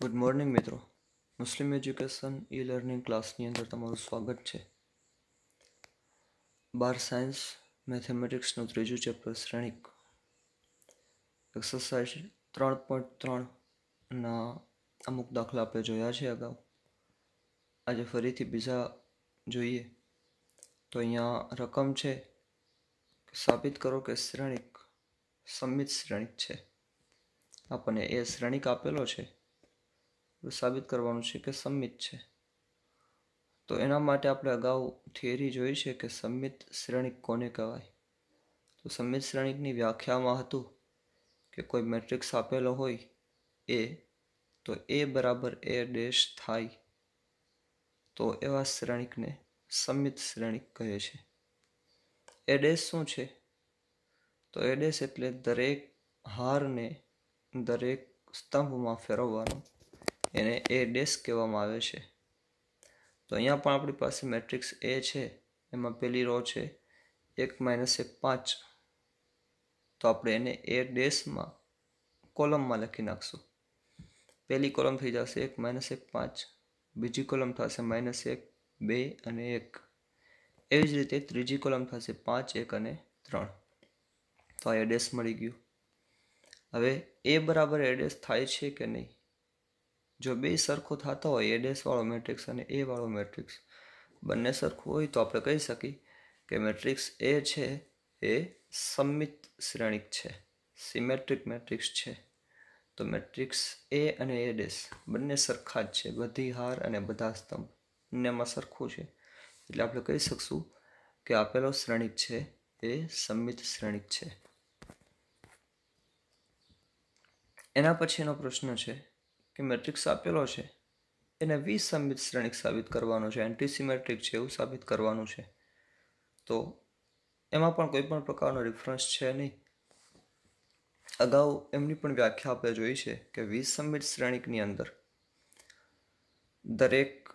Good morning મિત્રો મુસ્લિમ education e learning ક્લાસની અંદર તમારું સ્વાગત છે બાર સાયન્સ મેથેમેટિક્સનું ત્રીજું ચેપ્ટર શ્રેણિક એક્સરસાઇઝ ત્રણ પોઈન્ટ ત્રણના અમુક દાખલા આપણે જોયા છે અગાઉ આજે ફરીથી બીજા જોઈએ તો અહીંયા રકમ છે સાબિત કરો કે શ્રેણિક સંમિત શ્રેણિક છે આપણને એ શ્રેણિક આપેલો છે સાબિત કરવાનું છે કે સંમિત છે તો એના માટે આપણે અગાઉ થિયરી જોઈ છે કે સંમિત શ્રેણિક કોને કહેવાય તો સંમિત શ્રેણિકની વ્યાખ્યામાં હતું કે કોઈ મેટ્રિક્સ આપેલો હોય એ તો એ બરાબર એ ડેશ થાય તો એવા શ્રેણિકને સંમિત શ્રેણિક કહે છે એ ડેશ શું છે તો એ ડેશ એટલે દરેક હારને દરેક સ્તંભમાં ફેરવવાનું એને એ ડેશ કહેવામાં આવે છે તો અહીંયા પણ આપણી પાસે મેટ્રિક્સ એ છે એમાં પહેલી રો છે એક માઇનસ એક પાંચ તો આપણે એને એ ડેસમાં કોલમમાં લખી નાખશું પહેલી કોલમ થઈ જશે એક માઇનસ એક પાંચ બીજી કોલમ થશે માઇનસ એક બે અને એક એવી જ રીતે ત્રીજી કોલમ થશે પાંચ એક અને ત્રણ તો આ એડ્રેસ મળી ગયું હવે એ બરાબર એડ્રેસ થાય છે કે નહીં જો બે સરખો થતા હોય એ ડેસવાળો મેટ્રિક્સ અને એ વાળો મેટ્રિક્સ બંને સરખું હોય તો આપણે કહી શકીએ કે મેટ્રિક્સ એ છે એ સમિત શ્રેણિક છે સિમેટ્રિક મેટ્રિક્સ છે તો મેટ્રિક્સ એ અને એ ડેસ બંને સરખા જ છે બધી હાર અને બધા સ્તંભ બંનેમાં સરખું છે એટલે આપણે કહી શકશું કે આપેલો શ્રેણિક છે એ સંમિત શ્રેણિક છે એના પછીનો પ્રશ્ન છે કે મેટ્રિક્સ આપેલો છે એને વિસંમિત શ્રેણિક સાબિત કરવાનું છે એન્ટીસિમેટ્રિક છે એવું સાબિત કરવાનું છે તો એમાં પણ કોઈ પણ પ્રકારનો રિફરન્સ છે નહીં અગાઉ એમની પણ વ્યાખ્યા આપણે જોઈ છે કે વિસંમિત શ્રેણીકની અંદર દરેક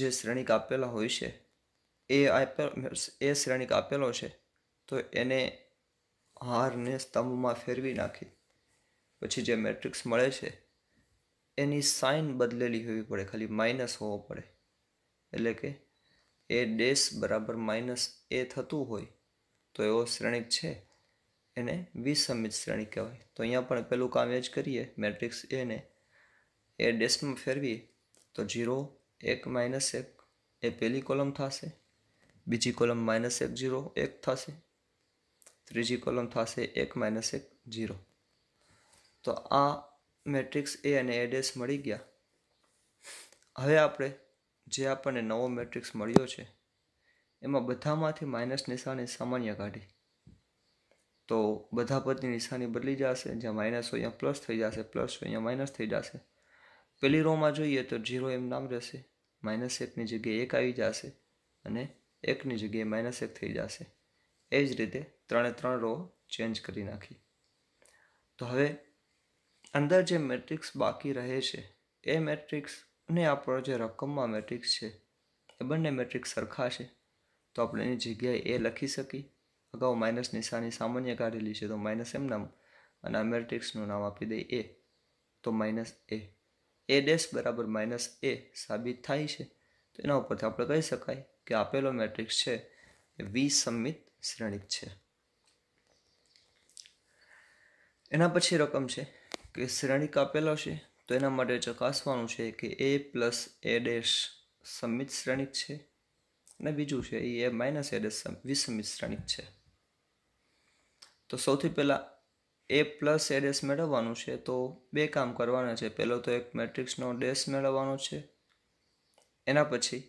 જે શ્રેણીક આપેલા હોય છે એ આપેલ એ શ્રેણીક આપેલો છે તો એને હારને સ્તંભમાં ફેરવી નાખી પછી જે મેટ્રિક્સ મળે છે એની સાઇન બદલેલી હોવી પડે ખાલી માઇનસ હોવો પડે એટલે કે એ ડેસ બરાબર માઇનસ એ થતું હોય તો એવો શ્રેણિક છે એને વિસમિત શ્રેણી કહેવાય તો અહીંયા પણ પહેલું કામ એ જ કરીએ મેટ્રિક્સ એને એ ડેશમાં ફેરવીએ તો જીરો એક માઇનસ એક એ પહેલી કોલમ થશે બીજી કોલમ માઇનસ એક જીરો એક થશે ત્રીજી કોલમ થશે એક માઇનસ એક જીરો તો આ મેટ્રિક્સ એ અને એડ્રેસ મળી ગયા હવે આપણે જે આપણને નવો મેટ્રિક્સ મળ્યો છે એમાં બધામાંથી માઇનસ નિશાની સામાન્ય કાઢી તો બધા પદની નિશાની બદલી જશે જ્યાં માઇનસ હોય અહીંયા પ્લસ થઈ જશે પ્લસ હોય અહીંયા માઇનસ થઈ જશે પહેલી રોમાં જોઈએ તો ઝીરો એમ નામ રહેશે માઇનસ એકની જગ્યાએ એક આવી જશે અને એકની જગ્યાએ માઇનસ એક થઈ જશે એ જ રીતે ત્રણે ત્રણ રો ચેન્જ કરી નાખી તો હવે અંદર જે મેટ્રિક્સ બાકી રહે છે એ મેટ્રિક્સ ને આપણો જે રકમમાં મેટ્રિક્સ છે એ બંને મેટ્રિક્સ સરખા છે તો આપણે એની જગ્યાએ એ લખી શકી અગાઉ માઇનસ નિશાની સામાન્ય કાઢેલી છે તો માઇનસ એમ નામ અને આ મેટ્રિક્સનું નામ આપી દઈએ એ તો માઇનસ એ એ ડેશ બરાબર માઇનસ એ સાબિત થાય છે તો એના ઉપરથી આપણે કહી શકાય કે આપેલો મેટ્રિક્સ છે એ વિસંમિત શ્રેણિક છે એના પછી રકમ છે કે શ્રેણિક આપેલો છે તો એના માટે ચકાસવાનું છે કે એ પ્લસ એ ડેશ સમિત શ્રેણિક છે અને બીજું છે એ એ માઇનસ એ ડેશ વિસમિત શ્રેણિક છે તો સૌથી પહેલાં એ પ્લસ એ ડેશ મેળવવાનું છે તો બે કામ કરવાના છે પહેલો તો એક મેટ્રિક્સનો ડેશ મેળવવાનો છે એના પછી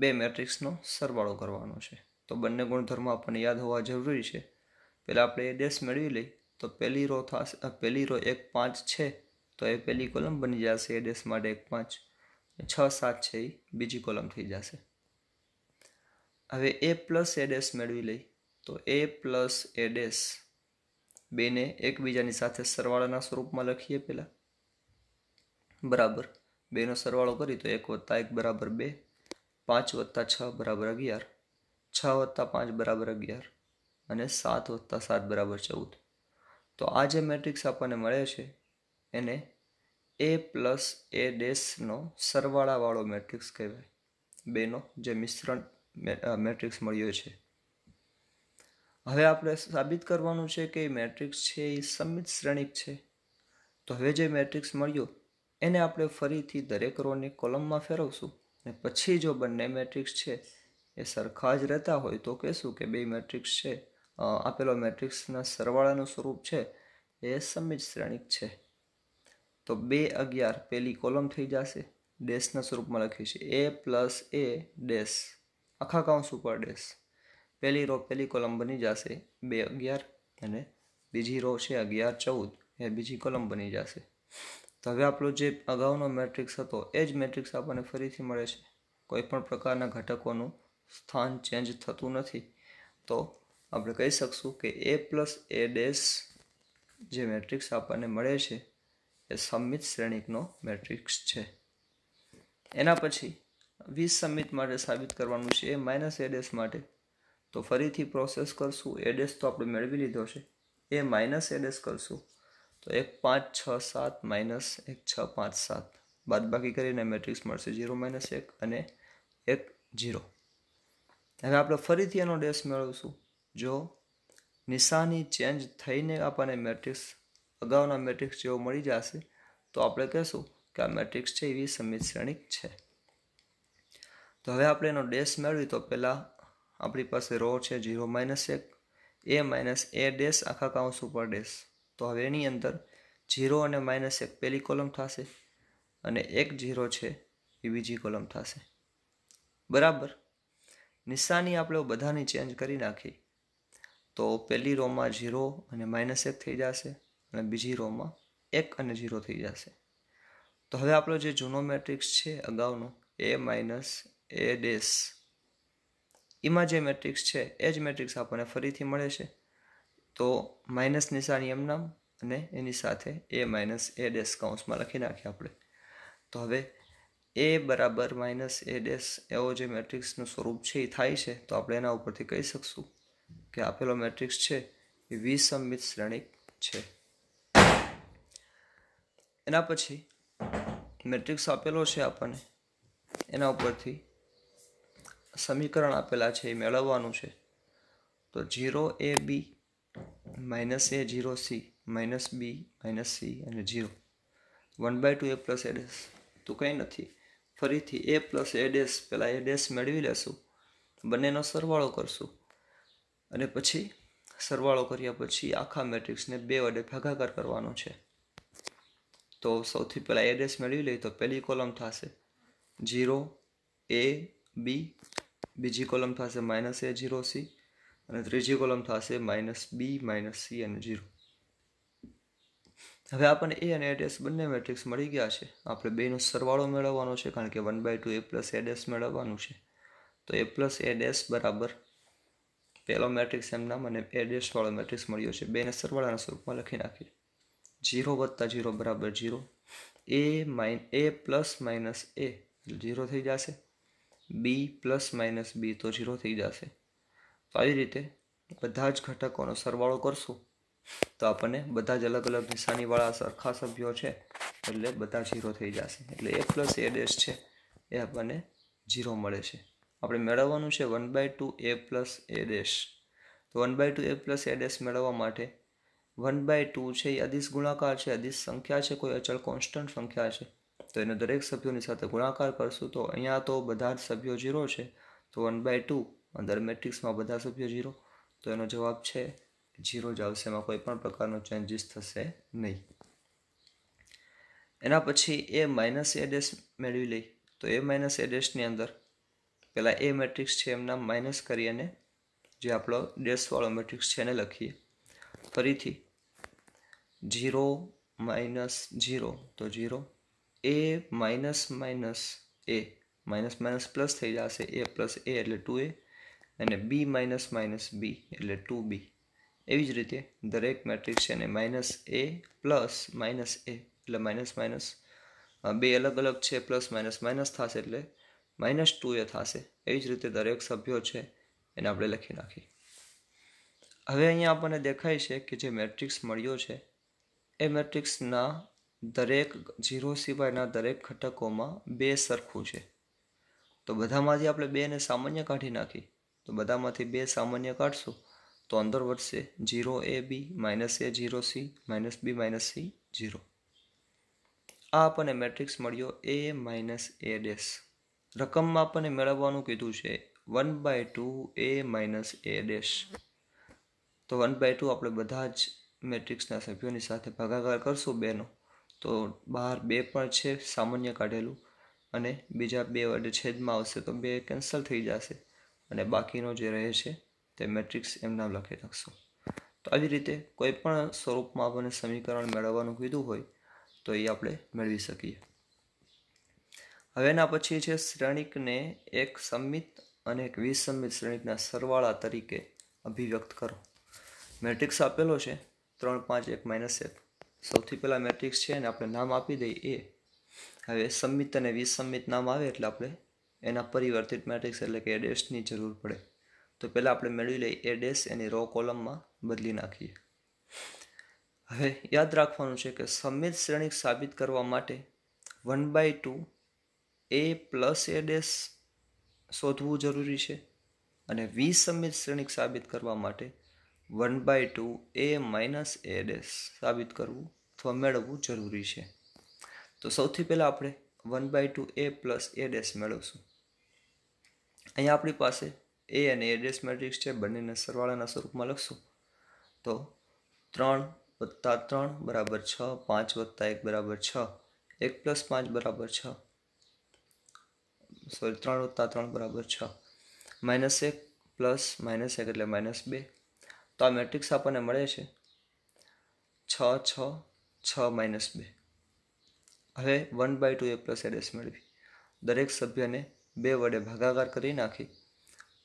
બે મેટ્રિક્સનો સરવાળો કરવાનો છે તો બંને ગુણધર્મો આપણને યાદ હોવા જરૂરી છે પહેલાં આપણે એ ડેશ મેળવી લઈ તો પહેલી રો થશે પહેલી રો એક પાંચ છે તો એ પહેલી કોલમ બની જશે એ ડેશ માટે એક પાંચ છ સાત છે એ બીજી કોલમ થઈ જશે હવે એ પ્લસ એ ડેશ મેળવી લઈ તો એ પ્લસ એ ડેશ બેને એકબીજાની સાથે સરવાળાના સ્વરૂપમાં લખીએ પહેલાં બરાબર બેનો સરવાળો કરી તો એક વત્તા એક બરાબર બે પાંચ વત્તા છ બરાબર અગિયાર છ વત્તા પાંચ બરાબર અગિયાર અને સાત વત્તા સાત બરાબર ચૌદ તો આ જે મેટ્રિક્સ આપણને મળે છે એને એ પ્લસ એ ડેસનો સરવાળાવાળો મેટ્રિક્સ કહેવાય બેનો જે મિશ્રણ મેટ્રિક્સ મળ્યો છે હવે આપણે સાબિત કરવાનું છે કે મેટ્રિક્સ છે એ સમિત શ્રેણિક છે તો હવે જે મેટ્રિક્સ મળ્યો એને આપણે ફરીથી દરેક રોની કોલમમાં ફેરવશું અને પછી જો બંને મેટ્રિક્સ છે એ સરખા જ રહેતા હોય તો કહેશું કે બે મેટ્રિક્સ છે આપેલો મેટ્રિક્સના સરવાળાનું સ્વરૂપ છે એ સમિત શ્રેણીક છે તો બે અગિયાર પહેલી કોલમ થઈ જશે ડેસના સ્વરૂપમાં લખીએ છીએ એ પ્લસ એ ડેસ આખા કાઉન્સ ઉપર ડેશ પહેલી રો પહેલી કોલમ બની જશે બે અગિયાર અને બીજી રો છે અગિયાર ચૌદ એ બીજી કોલમ બની જશે તો હવે આપણો જે અગાઉનો મેટ્રિક્સ હતો એ જ મેટ્રિક્સ આપણને ફરીથી મળે છે કોઈ પણ પ્રકારના ઘટકોનું સ્થાન ચેન્જ થતું નથી તો આપણે કહી શકશું કે એ પ્લસ એ ડેશ જે મેટ્રિક્સ આપણને મળે છે એ સમિત શ્રેણીકનો મેટ્રિક્સ છે એના પછી વીસ સમિત માટે સાબિત કરવાનું છે એ માઇનસ એ ડેશ માટે તો ફરીથી પ્રોસેસ કરશું એ ડેશ તો આપણે મેળવી લીધો છે એ માઇનસ એ ડેશ કરશું તો એક પાંચ છ સાત માઇનસ એક છ પાંચ સાત બાદબાકી કરીને મેટ્રિક્સ મળશે ઝીરો માઇનસ એક અને એક ઝીરો હવે આપણે ફરીથી એનો ડેશ મેળવશું જો નિશાની ચેન્જ થઈને આપણને મેટ્રિક્સ અગાઉના મેટ્રિક્સ જેવો મળી જશે તો આપણે કહેશું કે આ મેટ્રિક્સ છે એવી સમિશ્રણિક છે તો હવે આપણે એનો ડેશ મેળવી તો પહેલાં આપણી પાસે રો છે ઝીરો માઇનસ એક એ માઇનસ એ ડેશ આખા કાઉન્સ ઉપર ડેશ તો હવે એની અંદર જીરો અને માઇનસ એક પહેલી કોલમ થશે અને એક જીરો છે એ બીજી કોલમ થશે બરાબર નિશાની આપણે બધાની ચેન્જ કરી નાખી તો પહેલી રોમાં ઝીરો અને માઇનસ એક થઈ જશે અને બીજી રોમાં એક અને ઝીરો થઈ જશે તો હવે આપણો જે જૂનો મેટ્રિક્સ છે અગાઉનો એ માઇનસ એ ડેસ એમાં જે મેટ્રિક્સ છે એ જ મેટ્રિક્સ આપણને ફરીથી મળે છે તો માઇનસ નિશાની એમ નામ અને એની સાથે એ માઇનસ એ ડેસ કાઉન્સમાં લખી નાખીએ આપણે તો હવે એ બરાબર માઇનસ એ ડેસ એવો જે મેટ્રિક્સનું સ્વરૂપ છે એ થાય છે તો આપણે એના ઉપરથી કહી શકશું કે આપેલો મેટ્રિક્સ છે એ વિસમમિત શ્રેણી છે એના પછી મેટ્રિક્સ આપેલો છે આપણને એના ઉપરથી સમીકરણ આપેલા છે એ મેળવવાનું છે તો zero A B minus A zero C minus B minus C અને zero one by two A plus A dash તો કંઈ નથી ફરીથી એ પ્લસ એ ડેસ પહેલાં એ ડેસ મેળવી લેશું બંનેનો સરવાળો કરશું અને પછી સરવાળો કર્યા પછી આખા મેટ્રિક્સને બે વડે ભાગાકાર કરવાનો છે તો સૌથી પહેલાં એડ્રેસ મેળવી લઈએ તો પહેલી કોલમ થશે જીરો એ બી બીજી કોલમ થશે માઇનસ એ જીરો સી અને ત્રીજી કોલમ થશે માઇનસ બી માઇનસ સી અને જીરો હવે આપણને એ અને એડ્રેસ બંને મેટ્રિક્સ મળી ગયા છે આપણે બેનો સરવાળો મેળવવાનો છે કારણ કે one by two A plus A dash મેળવવાનું છે તો એ પ્લસ એડ્રેસ બરાબર પહેલો મેટ્રિક્સ એમ નામ અને એ મેટ્રિક્સ મળ્યો છે બેને સરવાળાના સ્વરૂપમાં લખી નાખીએ જીરો વત્તા જીરો બરાબર zero A minus A plus minus A zero થઈ જશે બી પ્લસ માઇનસ બી તો જીરો થઈ જશે તો આવી રીતે બધા જ ઘટકોનો સરવાળો કરશું તો આપણને બધા જ અલગ અલગ નિશાનીવાળા સરખા સભ્યો છે એટલે બધા જીરો થઈ જશે એટલે એ પ્લસ એ ડેશ છે એ આપણને જીરો મળે છે આપણે મેળવવાનું છે one by two A plus A dash તો one by two A plus A dash મેળવવા માટે વન બાય ટુ છે એ અદિશ ગુણાકાર છે અદિશ સંખ્યા છે કોઈ અચળ કોન્સ્ટન્ટ સંખ્યા છે તો એનો દરેક સભ્યોની સાથે ગુણાકાર કરશું તો અહીંયા તો બધા જ સભ્યો ઝીરો છે તો વન બાય ટુ અંદર મેટ્રિક્સમાં બધા સભ્યો જીરો તો એનો જવાબ છે ઝીરો જ આવશે એમાં કોઈ પણ પ્રકારનો ચેન્જીસ થશે નહીં એના પછી એ માઇનસ એ ડેશ મેળવી લઈ તો એ માઇનસ એ ડેશની અંદર પહેલાં એ મેટ્રિક્સ છે એમના માઇનસ કરી અને જે આપણો ડેસવાળો મેટ્રિક્સ છે એને લખીએ ફરીથી જીરો માઇનસ જીરો તો zero A minus minus A minus minus plus થઈ જશે એ પ્લસ એ એટલે ટુ એ અને બી માઇનસ માઇનસ બી એટલે ટુ બી એવી જ રીતે દરેક મેટ્રિક્સ છે એને minus A plus minus A એટલે માઇનસ માઇનસ બે અલગ અલગ છે પ્લસ માઇનસ માઇનસ થશે એટલે માઇનસ ટુ એ થશે એવી જ રીતે દરેક સભ્યો છે એને આપણે લખી નાખીએ હવે અહીંયા આપણને દેખાય છે કે જે મેટ્રિક્સ મળ્યો છે એ મેટ્રિક્સના દરેક ઝીરો સિવાયના દરેક ઘટકોમાં બે સરખું છે તો બધામાંથી આપણે બેને સામાન્ય કાઢી નાખી તો બધામાંથી બે સામાન્ય કાઢશું તો અંદર વધશે zero A B minus A zero C minus B minus C zero આ આપણને મેટ્રિક્સ મળ્યો એ માઇનસ એ ડેશ રકમમાં આપણને મેળવવાનું કીધું છે one by two A minus A dash તો વન બાય ટુ આપણે બધા જ મેટ્રિક્સના સભ્યોની સાથે ભાગાકાર કરશું બેનો તો બહાર બે પણ છે સામાન્ય કાઢેલું અને બીજા બે વડે છેદમાં આવશે તો બે કેન્સલ થઈ જશે અને બાકીનો જે રહે છે તે મેટ્રિક્સ એમ નામ લખી નાખશું તો આવી રીતે કોઈ પણ સ્વરૂપમાં આપણને સમીકરણ મેળવવાનું કીધું હોય તો એ આપણે મેળવી શકીએ હવેના પછી છે શ્રેણિકને એક સંમિત અને એક વિસંમિત શ્રેણિકના સરવાળા તરીકે અભિવ્યક્ત કરો મેટ્રિક્સ આપેલો છે ત્રણ પાંચ એક માઇનસ એક સૌથી પહેલાં મેટ્રિક્સ છે અને આપણે નામ આપી દઈએ એ હવે સંમિત અને વિસંમિત નામ આવે એટલે આપણે એના પરિવર્તિત મેટ્રિક્સ એટલે કે એડેશની જરૂર પડે તો પહેલાં આપણે મેળવી લઈએ એડેશ એની રો કોલમમાં બદલી નાખીએ હવે યાદ રાખવાનું છે કે સંમિત શ્રેણિક સાબિત કરવા માટે one by two A plus A dash શોધવું જરૂરી છે અને સમિત શ્રેણિક સાબિત કરવા માટે one by two A minus A dash સાબિત કરવું અથવા મેળવવું જરૂરી છે તો સૌથી પહેલાં આપણે one by two A plus A dash મેળવશું અહીંયા આપણી પાસે એ અને એ ડેશ મેટ્રિક્સ છે બંનેને સરવાળાના સ્વરૂપમાં લખશું તો ત્રણ વત્તા ત્રણ બરાબર છ પાંચ વત્તા એક બરાબર છ એક પ્લસ પાંચ બરાબર છ સોરી ત્રણ વત્તા ત્રણ બરાબર છ માઇનસ એક પ્લસ માઇનસ એક એટલે માઇનસ બે તો આ મેટ્રિક્સ આપણને મળે છે છ છ છ માઇનસ બે હવે one by two A plus A dash મેળવી દરેક સભ્યને બે વડે ભાગાકાર કરી નાખી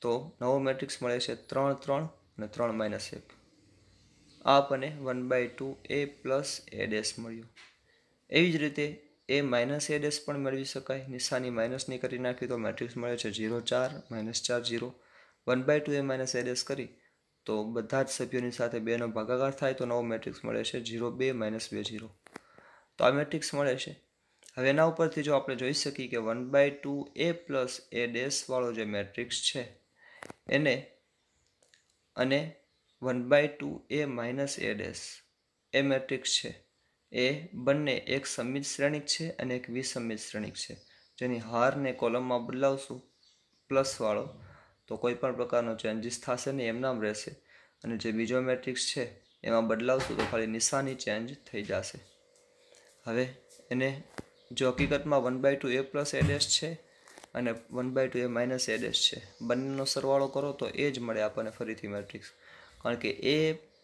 તો નવો મેટ્રિક્સ મળે છે ત્રણ ત્રણ અને ત્રણ માઇનસ એક આ આપણને one by two A plus A dash મળ્યું એવી જ રીતે એ માઇનસ એ ડેશ પણ મેળવી શકાય નિશાની માઇનસની કરી નાખી તો મેટ્રિક્સ મળે છે ઝીરો ચાર માઇનસ ચાર zero one by two A minus A dash કરી તો બધા જ સભ્યોની સાથે બેનો ભાગાકાર થાય તો નવો મેટ્રિક્સ મળે છે ઝીરો બે માઇનસ બે ઝીરો તો આ મેટ્રિક્સ મળે છે હવે એના ઉપરથી જો આપણે જોઈ શકીએ કે one by two A plus A ડેશવાળો જે મેટ્રિક્સ છે એને અને one by two A minus A dash એ મેટ્રિક્સ છે એ બંને એક સમિત શ્રેણિક છે અને એક વિસમિત શ્રેણિક છે જેની હારને કોલમમાં બદલાવશું પ્લસવાળો તો કોઈ પણ પ્રકારનો ચેન્જીસ થશે નહીં એમનામ રહેશે અને જે બીજો મેટ્રિક્સ છે એમાં બદલાવશું તો ખાલી નિશાની ચેન્જ થઈ જશે હવે એને જો હકીકતમાં one by two A plus A dash છે અને one by two A minus A dash છે બંનેનો સરવાળો કરો તો એ જ મળે આપણને ફરીથી મેટ્રિક્સ કારણ કે એ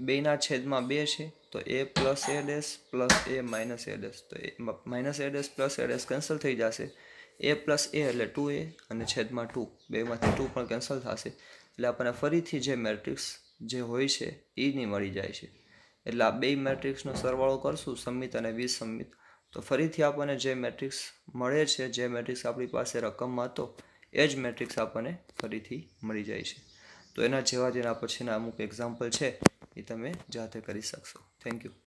બેના છેદમાં બે છે તો A plus A dash plus A minus A dash તો A minus A dash plus A dash cancel થઈ જશે એ પ્લસ એ એટલે ટુ એ અને છેદમાં ટુ બેમાંથી ટુ પણ કેન્સલ થશે એટલે આપણને ફરીથી જે મેટ્રિક્સ જે હોય છે એ નહીં મળી જાય છે એટલે આ બે મેટ્રિક્સનો સરવાળો કરશું સમિત અને વિસંમિત તો ફરીથી આપણને જે મેટ્રિક્સ મળે છે જે મેટ્રિક્સ આપણી પાસે રકમમાં હતો એ જ મેટ્રિક્સ આપણને ફરીથી મળી જાય છે તો એના જેવા જેના પછીના અમુક એક્ઝામ્પલ છે એ તમે જાતે કરી શકશો Thank you.